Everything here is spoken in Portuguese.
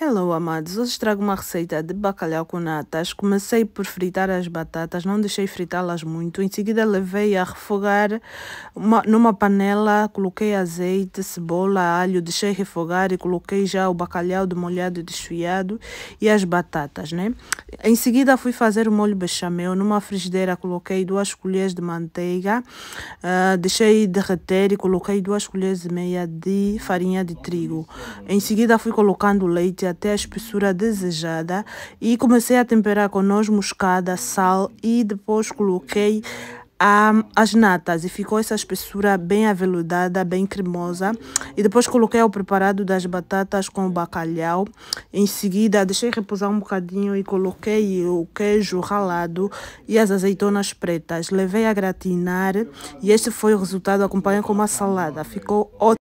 Hello, amados. Hoje trago uma receita de bacalhau com natas. Comecei por fritar as batatas, não deixei fritá-las muito. Em seguida, levei a refogar uma, numa panela, coloquei azeite, cebola, alho, deixei refogar e coloquei já o bacalhau demolhado e desfiado e as batatas, né? Em seguida, fui fazer o molho bechamel. Numa frigideira, coloquei duas colheres de manteiga, uh, deixei derreter e coloquei duas colheres e meia de farinha de trigo. Em seguida, fui colocando leite até a espessura desejada e comecei a temperar com noz moscada, sal e depois coloquei ah, as natas e ficou essa espessura bem aveludada, bem cremosa. E depois coloquei o preparado das batatas com o bacalhau. Em seguida, deixei repousar um bocadinho e coloquei o queijo ralado e as azeitonas pretas. Levei a gratinar e este foi o resultado. Acompanha com uma salada. Ficou ótimo.